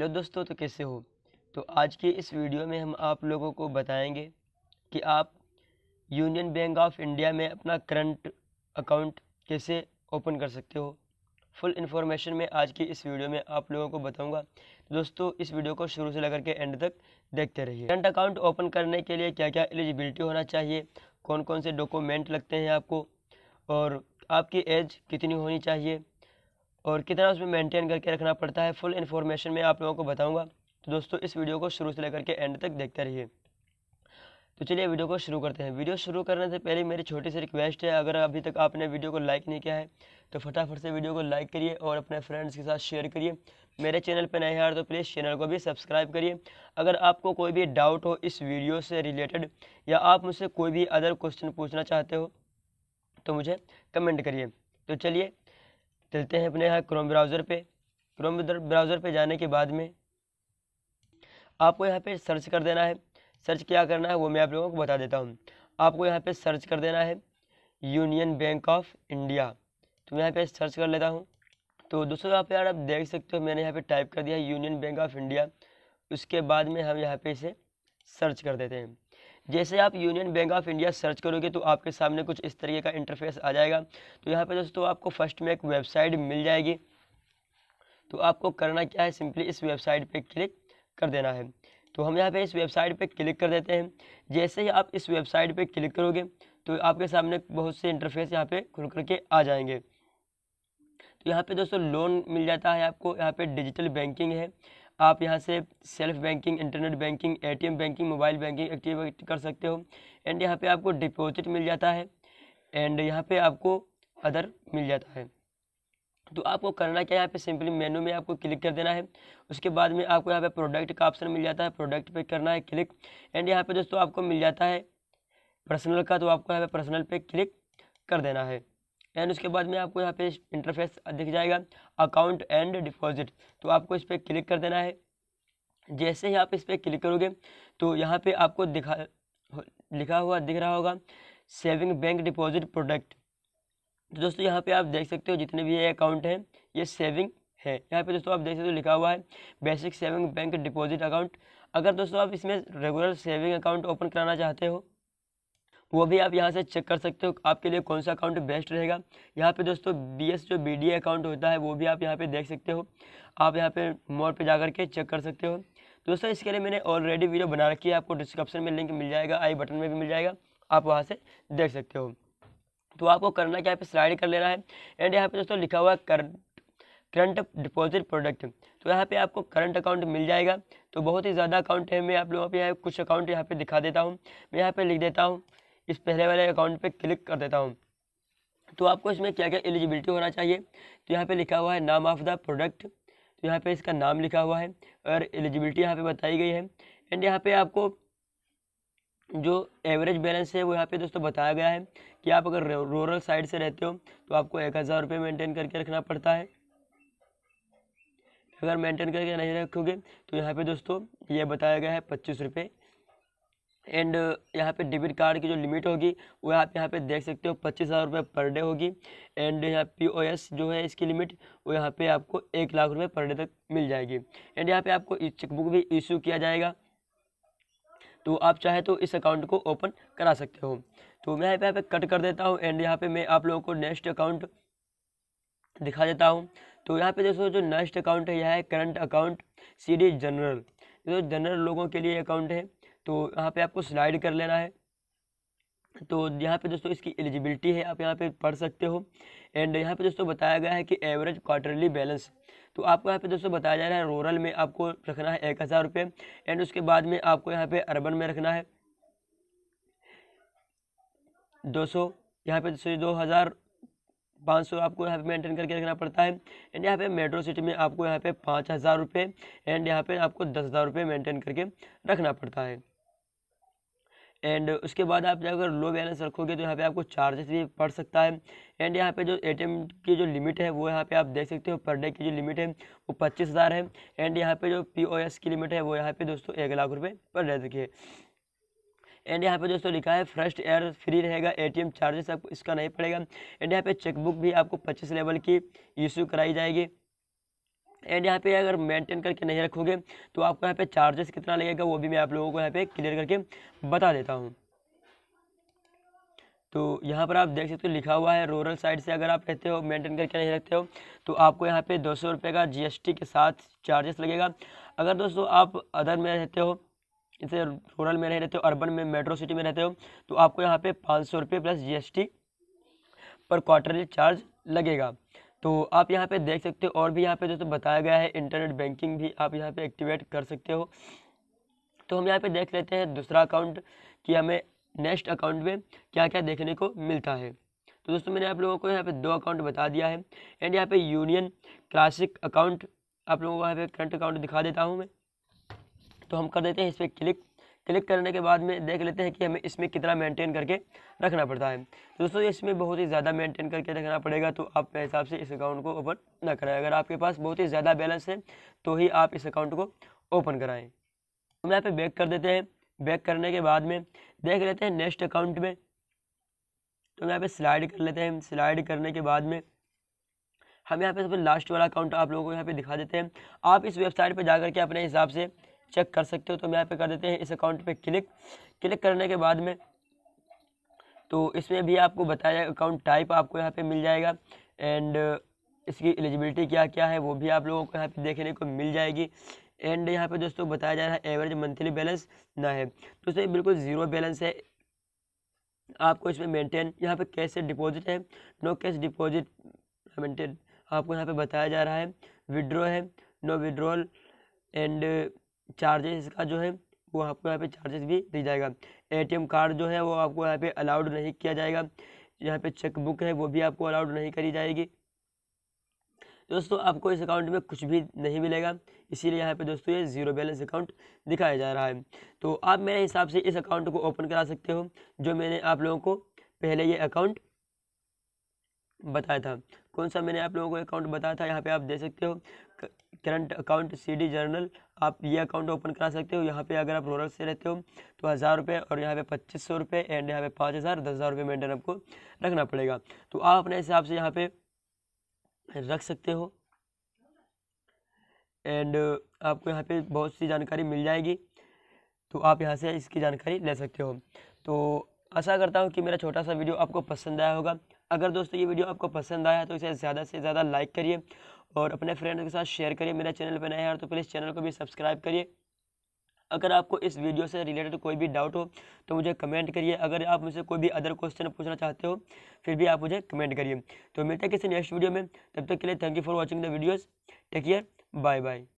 hello दोस्तों तो कैसे हो तो आज के इस वीडियो में हम आप लोगों को बताएंगे कि आप यूनियन बैंक ऑफ इंडिया में अपना करंट अकाउंट कैसे ओपन कर सकते हो फुल इन्फॉर्मेशन में आज की इस वीडियो में आप लोगों को बताऊंगा तो दोस्तों इस वीडियो को शुरू से लेकर के एंड तक देखते रहिए करंट अकाउंट ओपन करने के लिए क्या क्या एलिजिबिलिटी होना चाहिए कौन कौन से डॉक्यूमेंट लगते हैं आपको और आपकी एज कितनी होनी चाहिए और कितना उसमें मेंटेन करके रखना पड़ता है फुल इन्फॉर्मेशन मैं आप लोगों को बताऊँगा तो दोस्तों इस वीडियो को शुरू से लेकर के एंड तक देखते रहिए तो चलिए वीडियो को शुरू करते हैं वीडियो शुरू करने से पहले मेरी छोटी सी रिक्वेस्ट है अगर अभी तक आपने वीडियो को लाइक नहीं किया है तो फटाफट से वीडियो को लाइक करिए और अपने फ्रेंड्स के साथ शेयर करिए मेरे चैनल पर नए हार तो प्लीज़ चैनल को भी सब्सक्राइब करिए अगर आपको कोई भी डाउट हो इस वीडियो से रिलेटेड या आप मुझसे कोई भी अदर क्वेश्चन पूछना चाहते हो तो मुझे कमेंट करिए तो चलिए चलते हैं अपने यहाँ क्रोम ब्राउज़र पे क्रोम ब्राउज़र पे जाने के बाद में आपको यहाँ पे सर्च कर देना है सर्च क्या करना है वो मैं आप लोगों को बता देता हूँ आपको यहाँ पे सर्च कर देना है यूनियन बैंक ऑफ इंडिया तो मैं यहाँ पे सर्च कर लेता हूँ तो दोस्तों यहाँ पे यार आप देख सकते हो मैंने यहाँ पर टाइप कर दिया यूनियन बैंक ऑफ इंडिया उसके बाद में हम यहाँ पर इसे सर्च कर देते हैं जैसे आप Union Bank of India search करोगे तो आपके सामने कुछ इस तरीके का इंटरफेस आ जाएगा तो यहाँ पर दोस्तों आपको फर्स्ट में एक वेबसाइट मिल जाएगी तो आपको करना क्या है सिंपली इस वेबसाइट पर क्लिक कर देना है तो हम यहाँ पे इस वेबसाइट पे क्लिक कर देते हैं जैसे ही आप इस वेबसाइट पे क्लिक करोगे तो आपके सामने बहुत से इंटरफेस यहाँ पे खुल करके आ जाएंगे तो यहाँ पे दोस्तों लोन मिल जाता है आपको यहाँ पे डिजिटल बैंकिंग है आप यहाँ से self banking internet banking ATM banking mobile banking activate कर सकते हो एंड यहाँ पे आपको डिपॉजिट मिल जाता है एंड यहाँ पे आपको अदर मिल जाता है तो आपको करना क्या है यहाँ पे सिंपली मेनू में आपको क्लिक कर देना है उसके बाद में आपको यहाँ पे प्रोडक्ट का ऑप्शन मिल जाता है प्रोडक्ट पे करना है क्लिक एंड यहाँ पे दोस्तों आपको मिल जाता है पर्सनल का तो आपको यहाँ पे पर्सनल पे क्लिक कर देना है एंड उसके बाद में आपको यहाँ पे इंटरफेस दिख जाएगा अकाउंट एंड डिपॉजिट तो आपको इस पर क्लिक कर देना है जैसे ही आप इस पर क्लिक करोगे तो यहाँ पे आपको दिखा लिखा हुआ दिख रहा होगा सेविंग बैंक डिपॉजिट प्रोडक्ट तो दोस्तों यहाँ पे आप देख सकते हो जितने भी ये अकाउंट हैं ये सेविंग है यहाँ पे दोस्तों आप देख सकते हो लिखा हुआ है basic saving bank deposit account अगर दोस्तों आप इसमें रेगुलर सेविंग अकाउंट ओपन कराना चाहते हो वो भी आप यहाँ से चेक कर सकते हो आपके लिए कौन सा अकाउंट बेस्ट रहेगा यहाँ पे दोस्तों बी एस जो बी डी अकाउंट होता है वो भी आप यहाँ पे देख सकते हो आप यहाँ पे मोड पे जा कर के चेक कर सकते हो दोस्तों इसके लिए मैंने ऑलरेडी वीडियो बना रखी है आपको डिस्क्रिप्शन में लिंक मिल जाएगा आई बटन में भी मिल जाएगा आप वहाँ से देख सकते हो तो आपको करना क्या यहाँ पर स्लाइड कर लेना है एंड यहाँ पर दोस्तों लिखा हुआ है कर करंट डिपॉजिट प्रोडक्ट तो यहाँ पे आपको करंट अकाउंट मिल जाएगा तो बहुत ही ज़्यादा अकाउंट है मैं आप लोगों पे यहाँ कुछ अकाउंट यहाँ पे दिखा देता हूँ मैं यहाँ पे लिख देता हूँ इस पहले वाले अकाउंट पे क्लिक कर देता हूँ तो आपको इसमें क्या क्या एलिजिबिलिटी होना चाहिए तो यहाँ पे लिखा हुआ है नाम ऑफ द प्रोडक्ट तो यहाँ पे इसका नाम लिखा हुआ है और एलिजिबिलिटी यहाँ पे बताई गई है एंड यहाँ पे आपको जो एवरेज बैलेंस है वो यहाँ पे दोस्तों बताया गया है कि आप अगर रूरल साइड से रहते हो तो आपको एक हज़ार रुपये मेंटेन करके रखना पड़ता है अगर मेंटेन करके नहीं रखोगे तो यहाँ पे दोस्तों ये बताया गया है पच्चीस रुपये एंड यहाँ पे डेबिट कार्ड की जो लिमिट होगी वो आप यहाँ पे देख सकते हो पच्चीस हज़ार रुपये पर डे होगी एंड यहाँ पी ओ एस जो है इसकी लिमिट वो यहाँ पे आपको एक लाख रुपये पर डे तक मिल जाएगी एंड यहाँ पे आपको चेकबुक भी इशू किया जाएगा तो आप चाहे तो इस अकाउंट को ओपन करा सकते हो तो मैं यहाँ पे यहाँ कट कर देता हूँ एंड यहाँ पर मैं आप लोगों को नेक्स्ट अकाउंट दिखा देता हूँ तो यहाँ पर दोस्तों जो नेक्स्ट अकाउंट है यह है करंट अकाउंट सी जनरल जो तो जनरल लोगों के लिए अकाउंट है तो यहाँ पे आपको स्लाइड कर लेना है तो यहाँ पे दोस्तों इसकी एलिजिबिलिटी है आप यहाँ पे पढ़ सकते हो एंड यहाँ पे दोस्तों बताया गया है कि एवरेज क्वार्टरली बैलेंस तो आपको यहाँ पे दोस्तों बताया जा रहा है रूरल में आपको रखना है एक हज़ार रुपये एंड उसके बाद में आपको यहाँ पे अर्बन में रखना है दो सौ यहाँ पे दो हज़ार पाँच सौ आपको यहाँ पे मेंटेन करके रखना पड़ता है एंड यहाँ पे मेट्रो सिटी में आपको यहाँ पे पाँच हज़ार रुपये एंड यहाँ पे आपको दस हज़ार रुपये मेंटेन करके रखना पड़ता है एंड उसके बाद आप अगर लो बैलेंस रखोगे तो यहाँ पे आपको चार्जेस भी पड़ सकता है एंड यहाँ पे जो एटीएम की जो लिमिट है वो यहाँ पे आप देख सकते हो पर डे की जो लिमिट है वो पच्चीस हज़ार है एंड यहाँ पे जो पीओएस की लिमिट है वो यहाँ पे दोस्तों एक लाख रुपये पर डे रखी एंड यहाँ पे दोस्तों लिखा है फर्स्ट एयर फ्री रहेगा एटीएम चार्जेस आपको इसका नहीं पड़ेगा एंड यहाँ पे चेकबुक भी आपको पच्चीस लेवल की इशू कराई जाएगी एंड यहाँ पे अगर मेंटेन करके नहीं रखोगे तो आपको यहाँ पे चार्जेस कितना लगेगा वो भी मैं आप लोगों को यहाँ पे क्लियर करके बता देता हूँ तो यहाँ पर आप देख सकते हो लिखा हुआ है रूरल साइड से अगर आप रहते हो मेंटेन करके नहीं रखते हो तो आपको यहाँ पे दो सौ रुपये का जीएसटी के साथ चार्जेस लगेगा अगर दोस्तों आप अदर में रहते हो जैसे रूरल में नहीं रहते हो अर्बन में मेट्रो सिटी में रहते हो तो आपको यहाँ पे पाँच सौ रुपये प्लस जी पर क्वार्टरली चार्ज लगेगा तो आप यहाँ पे देख सकते हो और भी यहाँ पे दोस्तों बताया गया है इंटरनेट बैंकिंग भी आप यहाँ पे एक्टिवेट कर सकते हो तो हम यहाँ पे देख लेते हैं दूसरा अकाउंट कि हमें नेक्स्ट अकाउंट में क्या क्या देखने को मिलता है तो दोस्तों मैंने आप लोगों को यहाँ पे दो अकाउंट बता दिया है एंड यहाँ पे यूनियन क्लासिक अकाउंट आप लोगों को यहाँ पे करंट अकाउंट दिखा देता हूँ मैं तो हम कर देते हैं इस पर क्लिक क्लिक करने के बाद में देख लेते हैं कि हमें इसमें कितना मेंटेन करके रखना पड़ता है दोस्तों इसमें बहुत ही ज़्यादा मेंटेन करके रखना पड़ेगा तो आप मेरे हिसाब से इस अकाउंट को ओपन ना कराएं अगर आपके पास बहुत ही ज़्यादा बैलेंस है तो ही आप इस अकाउंट को ओपन कराएँ हम यहाँ पर बैक कर देते हैं बैक करने के बाद में देख लेते हैं नेक्स्ट अकाउंट में तो हम यहाँ पर स्लाइड कर लेते हैं स्लाइड करने के बाद में हम यहाँ पे सबसे लास्ट वाला अकाउंट आप लोगों को यहाँ पे दिखा देते हैं आप इस वेबसाइट पे जा करके अपने हिसाब से चेक कर सकते हो तो हम यहाँ पे कर देते हैं इस अकाउंट पे क्लिक क्लिक करने के बाद में तो इसमें भी आपको बताया अकाउंट टाइप आपको यहाँ पे मिल जाएगा एंड इसकी एलिजिबिलिटी क्या क्या है वो भी आप लोगों को यहाँ पे देखने को मिल जाएगी एंड यहाँ पे दोस्तों बताया जा रहा है एवरेज मंथली बैलेंस ना है दोस्तों बिल्कुल ज़ीरो बैलेंस है आपको इसमें मेंटेन यहाँ पे कैश डिपॉजिट है नो कैश डिपॉजिट मेंटेन आपको यहाँ पे बताया जा रहा है विड्रो है नो विड्रॉल एंड चार्जेस इसका जो है वो आपको यहाँ पे चार्जेस भी दी जाएगा एटीएम कार्ड जो है वो आपको यहाँ पे अलाउड नहीं किया जाएगा यहाँ पे चेकबुक है वो भी आपको अलाउड नहीं करी जाएगी दोस्तों आपको इस अकाउंट में कुछ भी नहीं मिलेगा इसीलिए यहाँ पे दोस्तों ये जीरो बैलेंस अकाउंट दिखाया जा रहा है तो आप मेरे हिसाब से इस अकाउंट को ओपन करा सकते हो जो मैंने आप लोगों को पहले ये अकाउंट बताया था कौन सा मैंने आप लोगों को अकाउंट बताया था यहाँ पे आप देख सकते हो करंट अकाउंट सीडी जर्नल आप ये अकाउंट ओपन करा सकते हो यहाँ पे अगर आप रूरल से रहते हो तो हज़ार रुपये और यहाँ पे पच्चीस सौ रुपये एंड यहाँ पे पाँच हज़ार दस हज़ार रुपये मेंटेन आपको रखना पड़ेगा तो आप अपने हिसाब से यहाँ पे रख सकते हो एंड आपको यहाँ पे बहुत सी जानकारी मिल जाएगी तो आप यहाँ से इसकी जानकारी ले सकते हो तो आशा करता हूँ कि मेरा छोटा सा वीडियो आपको पसंद आया होगा अगर दोस्तों ये वीडियो आपको पसंद आया तो इसे ज़्यादा से ज़्यादा लाइक करिए और अपने फ्रेंड के साथ शेयर करिए मेरा चैनल पर नया है तो प्लीज़ चैनल को भी सब्सक्राइब करिए अगर आपको इस वीडियो से रिलेटेड कोई भी डाउट हो तो मुझे कमेंट करिए अगर आप मुझसे कोई भी अदर क्वेश्चन पूछना चाहते हो फिर भी आप मुझे कमेंट करिए तो मिलते हैं किसी नेक्स्ट वीडियो में तब तक के लिए thank you for watching the videos take care bye bye